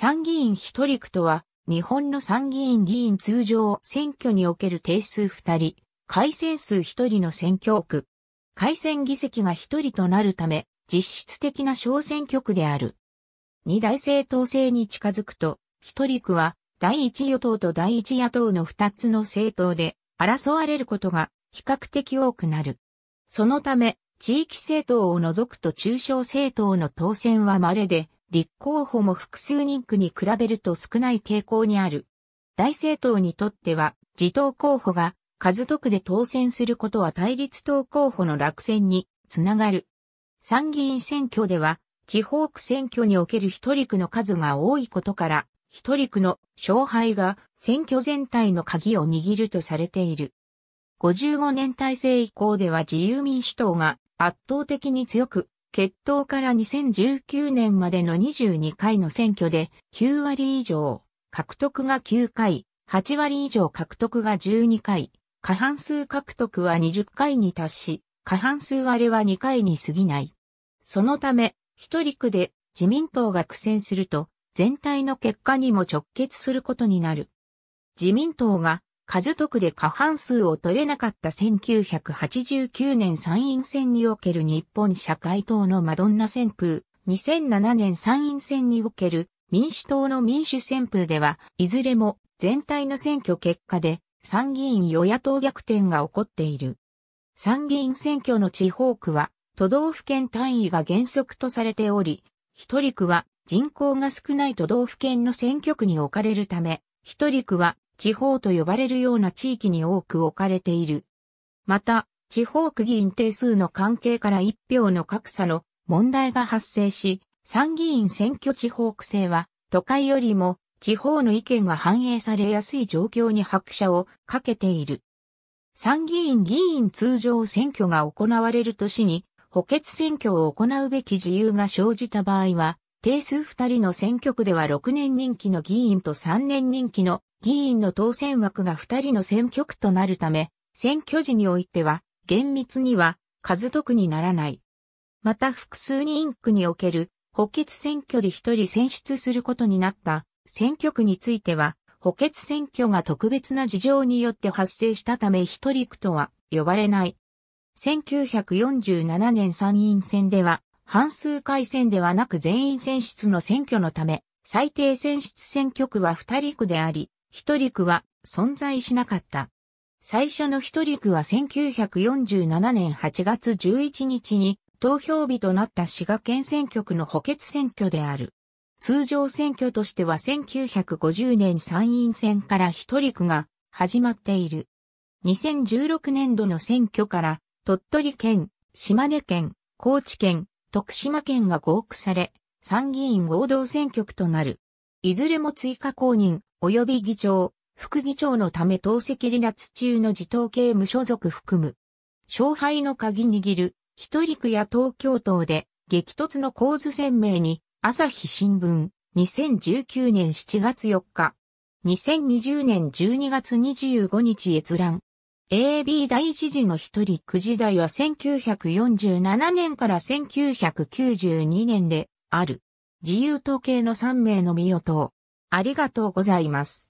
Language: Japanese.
参議院一人区とは、日本の参議院議員通常選挙における定数二人、改選数一人の選挙区。改選議席が一人となるため、実質的な小選挙区である。二大政党制に近づくと、一人区は、第一与党と第一野党の二つの政党で、争われることが比較的多くなる。そのため、地域政党を除くと中小政党の当選は稀で、立候補も複数人区に比べると少ない傾向にある。大政党にとっては、自党候補が数得で当選することは対立党候補の落選につながる。参議院選挙では、地方区選挙における一人区の数が多いことから、一人区の勝敗が選挙全体の鍵を握るとされている。55年体制以降では自由民主党が圧倒的に強く決闘から2019年までの22回の選挙で9割以上、獲得が9回、8割以上獲得が12回、過半数獲得は20回に達し、過半数割れは2回に過ぎない。そのため、一人区で自民党が苦戦すると、全体の結果にも直結することになる。自民党が数得で過半数を取れなかった1989年参院選における日本社会党のマドンナ旋風、2007年参院選における民主党の民主旋風では、いずれも全体の選挙結果で参議院与野党逆転が起こっている。参議院選挙の地方区は都道府県単位が原則とされており、一人区は人口が少ない都道府県の選挙区に置かれるため、一人区は地方と呼ばれるような地域に多く置かれている。また、地方区議員定数の関係から一票の格差の問題が発生し、参議院選挙地方区制は、都会よりも地方の意見が反映されやすい状況に拍車をかけている。参議院議員通常選挙が行われる年に補欠選挙を行うべき自由が生じた場合は、定数二人の選挙区では6年任期の議員と3年任期の議員の当選枠が2人の選挙区となるため、選挙時においては、厳密には数得にならない。また複数人区における補欠選挙で1人選出することになった選挙区については、補欠選挙が特別な事情によって発生したため一人区とは呼ばれない。1947年参院選では、半数回選ではなく全員選出の選挙のため、最低選出選挙区は二人区であり、一陸は存在しなかった。最初の一陸は1947年8月11日に投票日となった滋賀県選挙区の補欠選挙である。通常選挙としては1950年参院選から一陸が始まっている。2016年度の選挙から鳥取県、島根県、高知県、徳島県が合区され、参議院合同選挙区となる。いずれも追加公認、及び議長、副議長のため党籍離脱中の自党系無所属含む。勝敗の鍵握る、一人区や東京都で激突の構図鮮明に、朝日新聞、2019年7月4日、2020年12月25日閲覧。AB 第一次の一人区時代は1947年から1992年である。自由党系の3名の見与党。ありがとうございます。